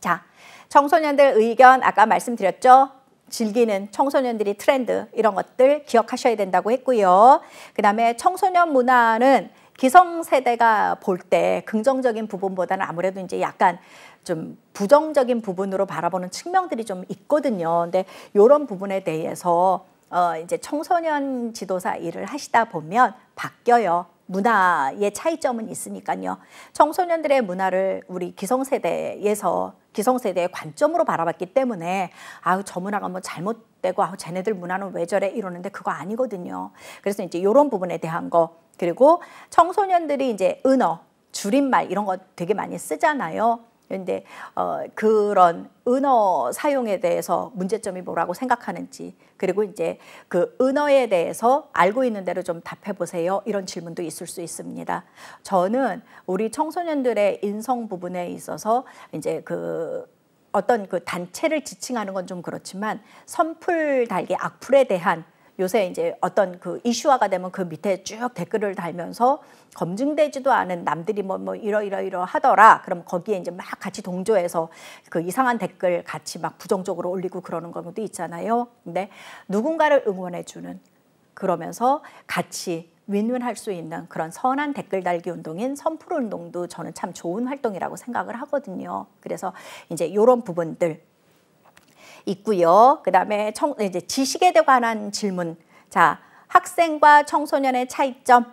자, 청소년들 의견 아까 말씀드렸죠? 즐기는 청소년들이 트렌드 이런 것들 기억하셔야 된다고 했고요. 그다음에 청소년 문화는 기성세대가 볼 때 긍정적인 부분보다는 아무래도 이제 약간 좀 부정적인 부분으로 바라보는 측면들이 좀 있거든요. 근데 이런 부분에 대해서 어 이제 청소년 지도사 일을 하시다 보면 바뀌어요. 문화의 차이점은 있으니까요. 청소년들의 문화를 우리 기성세대에서 기성세대의 관점으로 바라봤기 때문에 아우 저 문화가 뭐 잘못되고 아우 쟤네들 문화는 왜 저래 이러는데 그거 아니거든요. 그래서 이제 이런 부분에 대한 거 그리고 청소년들이 이제 은어 줄임말 이런 거 되게 많이 쓰잖아요. 그런데 어, 그런 은어 사용에 대해서 문제점이 뭐라고 생각하는지 그리고 이제 그 은어에 대해서 알고 있는 대로 좀 답해 보세요 이런 질문도 있을 수 있습니다. 저는 우리 청소년들의 인성 부분에 있어서 이제 그 어떤 그 단체를 지칭하는 건 좀 그렇지만 선풀 달기 악플에 대한 요새 이제 어떤 그 이슈화가 되면 그 밑에 쭉 댓글을 달면서 검증되지도 않은 남들이 뭐, 뭐 이러이러이러 하더라. 그럼 거기에 이제 막 같이 동조해서 그 이상한 댓글 같이 막 부정적으로 올리고 그러는 경우도 있잖아요. 근데 누군가를 응원해주는 그러면서 같이 윈윈할 수 있는 그런 선한 댓글 달기 운동인 선풀 운동도 저는 참 좋은 활동이라고 생각을 하거든요. 그래서 이제 이런 부분들 있고요. 그 다음에 청, 이제 지식에 대한 질문. 자, 학생과 청소년의 차이점.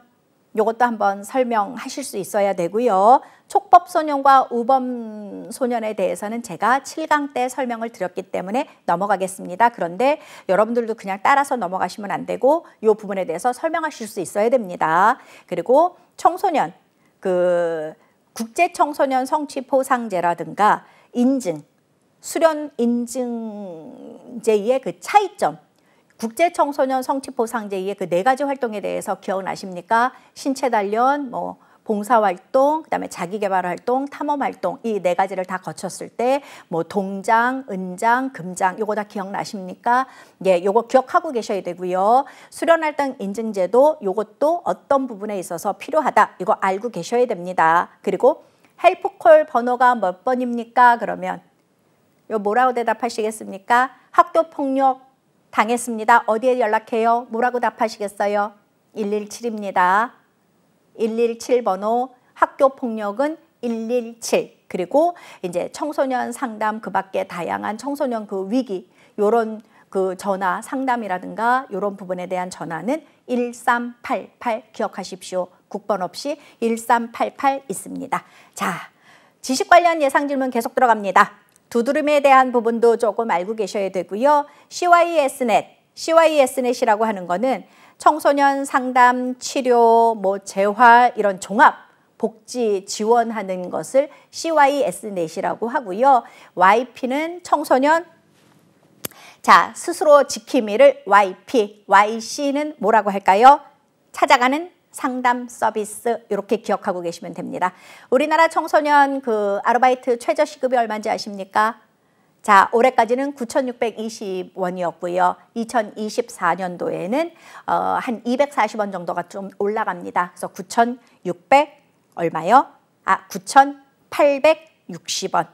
이것도 한번 설명하실 수 있어야 되고요. 촉법소년과 우범소년에 대해서는 제가 7강 때 설명을 드렸기 때문에 넘어가겠습니다. 그런데 여러분들도 그냥 따라서 넘어가시면 안 되고 이 부분에 대해서 설명하실 수 있어야 됩니다. 그리고 청소년, 그 국제청소년 성취포상제라든가 인증, 수련 인증제의 그 차이점 국제 청소년 성취포 상제의 그 네 가지 활동에 대해서 기억나십니까? 신체 단련, 뭐 봉사활동, 그다음에 자기개발활동, 탐험활동 이 네 가지를 다 거쳤을 때 뭐 동장, 은장, 금장 요거 다 기억나십니까? 예, 요거 기억하고 계셔야 되고요. 수련활동 인증제도 요것도 어떤 부분에 있어서 필요하다 이거 알고 계셔야 됩니다. 그리고 헬프콜 번호가 몇 번입니까? 그러면 요 뭐라고 대답하시겠습니까? 학교폭력 당했습니다. 어디에 연락해요? 뭐라고 답하시겠어요? 117입니다. 117 번호 학교 폭력은 117 그리고 이제 청소년 상담 그 밖에 다양한 청소년 그 위기 요런 그 전화 상담이라든가 요런 부분에 대한 전화는 1388 기억하십시오. 국번 없이 1388 있습니다. 자, 지식 관련 예상 질문 계속 들어갑니다. 두드름에 대한 부분도 조금 알고 계셔야 되고요. CYSnet, e CYSnet이라고 e 하는 거는 청소년 상담, 치료, 뭐 재활 이런 종합 복지 지원하는 것을 CYS넷이라고 e 하고요. YP는 청소년 자 스스로 지킴이를 YP, YC는 뭐라고 할까요? 찾아가는 상담 서비스 이렇게 기억하고 계시면 됩니다. 우리나라 청소년 그 아르바이트 최저 시급이 얼마인지 아십니까? 자, 올해까지는 9,620원이었고요. 2024년도에는 어, 한 240원 정도가 좀 올라갑니다. 그래서 9,600 얼마요? 아, 9,860원.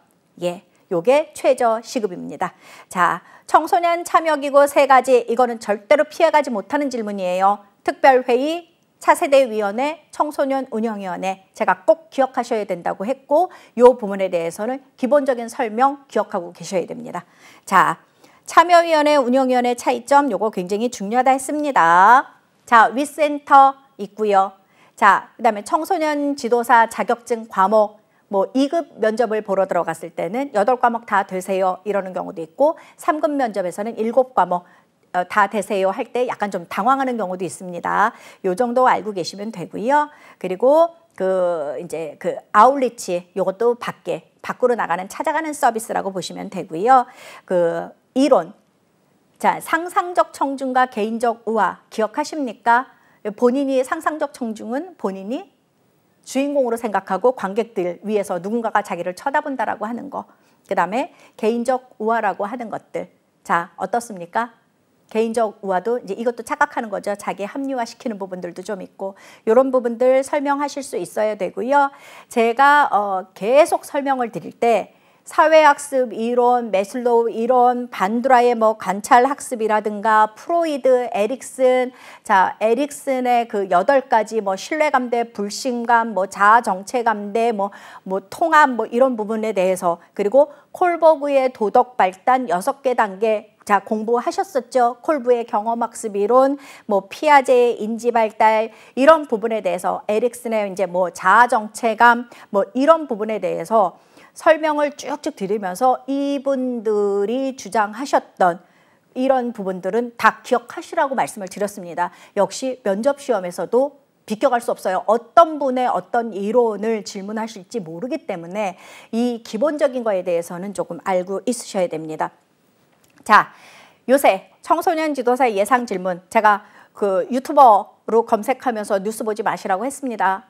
예. 요게 최저 시급입니다. 자, 청소년 참여기구 세 가지 이거는 절대로 피해가지 못하는 질문이에요. 특별회의, 차세대위원회, 청소년운영위원회 제가 꼭 기억하셔야 된다고 했고 이 부분에 대해서는 기본적인 설명 기억하고 계셔야 됩니다. 자, 참여위원회, 운영위원회 차이점 요거 굉장히 중요하다 했습니다. 자, 위센터 있고요. 자, 그 다음에 청소년 지도사 자격증 과목 뭐 2급 면접을 보러 들어갔을 때는 8과목 다 되세요 이러는 경우도 있고 3급 면접에서는 7과목 어, 다 되세요 할 때 약간 좀 당황하는 경우도 있습니다. 요 정도 알고 계시면 되고요. 그리고 그 이제 그 아울리치 요것도 밖에 밖으로 나가는 찾아가는 서비스라고 보시면 되고요. 그 이론 자 상상적 청중과 개인적 우화 기억하십니까? 본인이 상상적 청중은 본인이 주인공으로 생각하고 관객들 위에서 누군가가 자기를 쳐다본다라고 하는 거. 그다음에 개인적 우화라고 하는 것들. 자, 어떻습니까? 개인적 우화도 이제 이것도 착각하는 거죠. 자기 합리화 시키는 부분들도 좀 있고 이런 부분들 설명하실 수 있어야 되고요. 제가 어, 계속 설명을 드릴 때 사회학습 이론, 메슬로우 이론, 반두라의 뭐 관찰 학습이라든가 프로이드, 에릭슨, 자 에릭슨의 그 여덟 가지 뭐 신뢰감대, 불신감, 뭐 자아 정체감대, 뭐 뭐 통합 뭐 이런 부분에 대해서 그리고 콜버그의 도덕 발단 여섯 개 단계 자 공부하셨었죠 콜브의 경험학습 이론 뭐 피아제의 인지 발달 이런 부분에 대해서 에릭슨의 이제 뭐 자아 정체감 뭐 이런 부분에 대해서 설명을 쭉쭉 드리면서 이분들이 주장하셨던 이런 부분들은 다 기억하시라고 말씀을 드렸습니다. 역시 면접 시험에서도 비껴갈 수 없어요. 어떤 분의 어떤 이론을 질문하실지 모르기 때문에 이 기본적인 거에 대해서는 조금 알고 있으셔야 됩니다. 자, 요새 청소년 지도사 의 예상 질문 제가 그 유튜버로 검색하면서 뉴스 보지 마시라고 했습니다.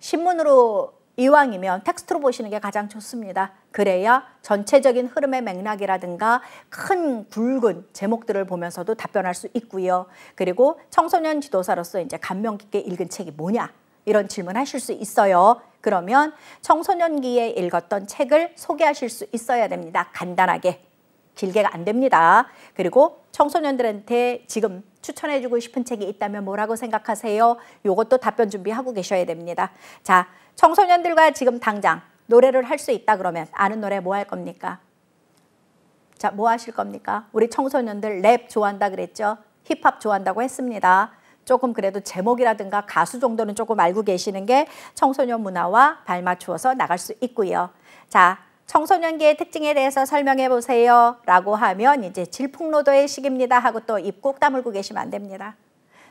신문으로 이왕이면 텍스트로 보시는 게 가장 좋습니다. 그래야 전체적인 흐름의 맥락이라든가 큰 굵은 제목들을 보면서도 답변할 수 있고요. 그리고 청소년 지도사로서 이제 감명 깊게 읽은 책이 뭐냐 이런 질문 하실 수 있어요. 그러면 청소년기에 읽었던 책을 소개하실 수 있어야 됩니다. 간단하게. 길게가 안 됩니다. 그리고 청소년들한테 지금 추천해주고 싶은 책이 있다면 뭐라고 생각하세요? 요것도 답변 준비하고 계셔야 됩니다. 자, 청소년들과 지금 당장 노래를 할 수 있다 그러면 아는 노래 뭐 할 겁니까? 자, 뭐 하실 겁니까? 우리 청소년들 랩 좋아한다 그랬죠? 힙합 좋아한다고 했습니다. 조금 그래도 제목이라든가 가수 정도는 조금 알고 계시는 게 청소년 문화와 발맞추어서 나갈 수 있고요. 자, 청소년기의 특징에 대해서 설명해 보세요 라고 하면 이제 질풍노도의 시기입니다 하고 또 입꾹 다물고 계시면 안 됩니다.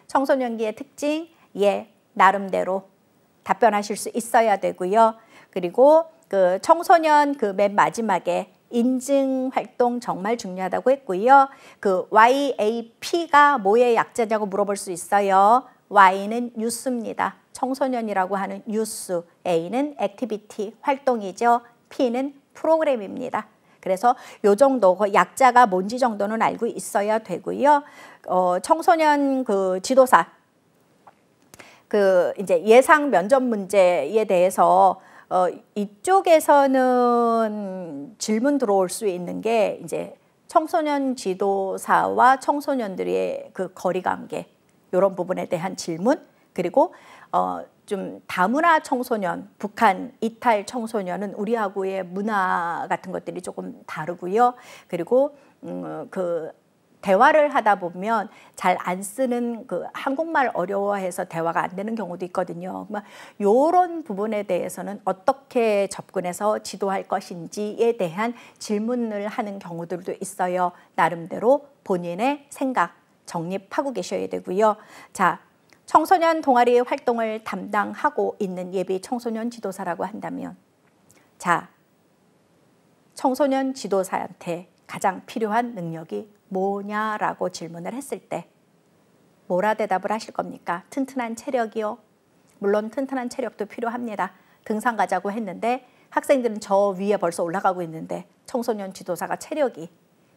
청소년기의 특징 예 나름대로 답변하실 수 있어야 되고요. 그리고 그 청소년 그 맨 마지막에 인증 활동 정말 중요하다고 했고요. 그 YAP가 뭐의 약자냐고 물어볼 수 있어요. Y는 뉴스입니다. 청소년이라고 하는 뉴스, A는 액티비티, 활동이죠. P는 프로그램입니다. 그래서 요 정도 그 약자가 뭔지 정도는 알고 있어야 되고요. 어, 청소년 그 지도사 그 이제 예상 면접 문제에 대해서 어, 이쪽에서는 질문 들어올 수 있는 게 이제 청소년 지도사와 청소년들의 그 거리 관계 이런 부분에 대한 질문 그리고 어, 좀 다문화 청소년, 북한 이탈 청소년은 우리하고의 문화 같은 것들이 조금 다르고요. 그리고 음, 그 대화를 하다 보면 잘 안 쓰는 그 한국말 어려워해서 대화가 안 되는 경우도 있거든요. 이런 그러니까 부분에 대해서는 어떻게 접근해서 지도할 것인지에 대한 질문을 하는 경우들도 있어요. 나름대로 본인의 생각 정립하고 계셔야 되고요. 자, 청소년 동아리 활동을 담당하고 있는 예비 청소년 지도사라고 한다면 자, 청소년 지도사한테 가장 필요한 능력이 뭐냐라고 질문을 했을 때 뭐라 대답을 하실 겁니까? 튼튼한 체력이요. 물론 튼튼한 체력도 필요합니다. 등산 가자고 했는데 학생들은 저 위에 벌써 올라가고 있는데 청소년 지도사가 체력이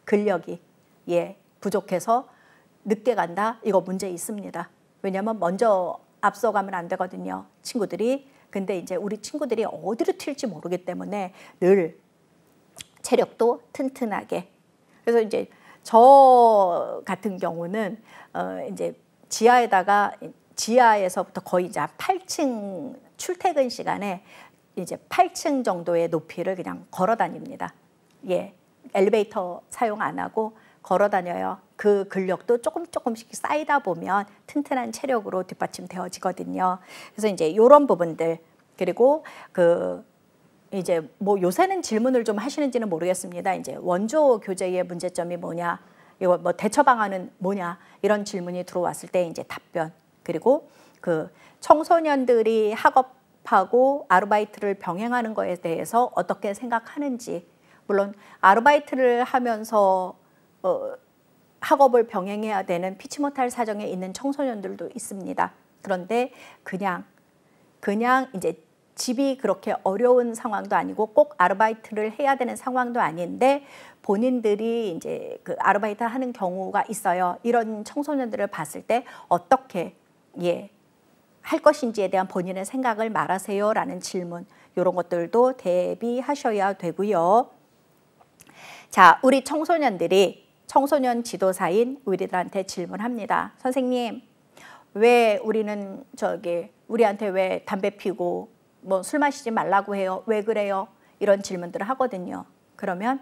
근력이 예 부족해서 늦게 간다 이거 문제 있습니다. 왜냐하면 먼저 앞서가면 안 되거든요. 친구들이. 근데 이제 우리 친구들이 어디로 튈지 모르기 때문에 늘 체력도 튼튼하게. 그래서 이제 저 같은 경우는 어 이제 지하에다가 지하에서부터 거의 이제 8층 출퇴근 시간에 이제 8층 정도의 높이를 그냥 걸어 다닙니다. 예. 엘리베이터 사용 안 하고 걸어 다녀요. 그 근력도 조금 조금씩 쌓이다 보면 튼튼한 체력으로 뒷받침되어지거든요. 그래서 이제 이런 부분들 그리고 그 이제 뭐 요새는 질문을 좀 하시는지는 모르겠습니다. 이제 원조 교재의 문제점이 뭐냐, 이거 뭐 대처 방안은 뭐냐 이런 질문이 들어왔을 때 이제 답변 그리고 그 청소년들이 학업하고 아르바이트를 병행하는 거에 대해서 어떻게 생각하는지 물론 아르바이트를 하면서 어, 학업을 병행해야 되는 피치 못할 사정에 있는 청소년들도 있습니다. 그런데 그냥 그냥 이제 집이 그렇게 어려운 상황도 아니고 꼭 아르바이트를 해야 되는 상황도 아닌데 본인들이 이제 그 아르바이트 하는 경우가 있어요. 이런 청소년들을 봤을 때 어떻게 예, 할 것인지에 대한 본인의 생각을 말하세요라는 질문 이런 것들도 대비하셔야 되고요. 자, 우리 청소년들이 청소년 지도사인 우리들한테 질문합니다. 선생님, 왜 우리는 저기 우리한테 왜 담배 피고 뭐 술 마시지 말라고 해요? 왜 그래요? 이런 질문들을 하거든요. 그러면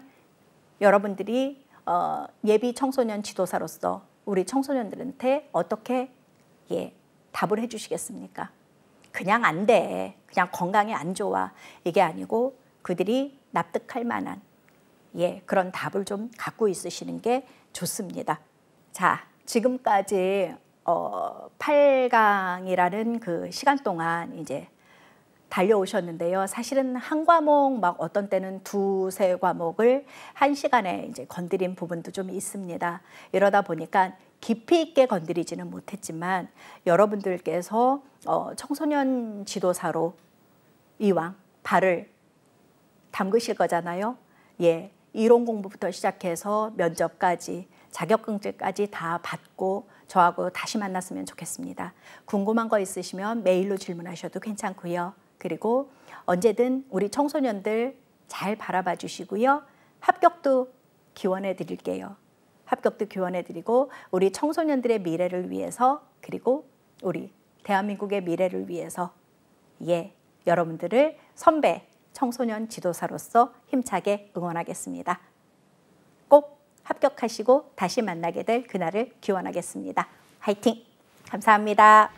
여러분들이 어, 예비 청소년 지도사로서 우리 청소년들한테 어떻게 예, 답을 해주시겠습니까? 그냥 안 돼. 그냥 건강에 안 좋아. 이게 아니고 그들이 납득할 만한 예, 그런 답을 좀 갖고 있으시는 게 좋습니다. 자, 지금까지 어, 8강이라는 그 시간 동안 이제 달려오셨는데요. 사실은 한 과목 막 어떤 때는 두세 과목을 한 시간에 이제 건드린 부분도 좀 있습니다. 이러다 보니까 깊이 있게 건드리지는 못했지만 여러분들께서 어, 청소년 지도사로 이왕 발을 담그실 거잖아요. 예, 이론 공부부터 시작해서 면접까지 자격증까지 다 받고 저하고 다시 만났으면 좋겠습니다. 궁금한 거 있으시면 메일로 질문하셔도 괜찮고요. 그리고 언제든 우리 청소년들 잘 바라봐 주시고요. 합격도 기원해 드릴게요. 합격도 기원해 드리고 우리 청소년들의 미래를 위해서 그리고 우리 대한민국의 미래를 위해서 예, 여러분들을 선배 청소년 지도사로서 힘차게 응원하겠습니다. 꼭 합격하시고 다시 만나게 될 그날을 기원하겠습니다. 화이팅! 감사합니다.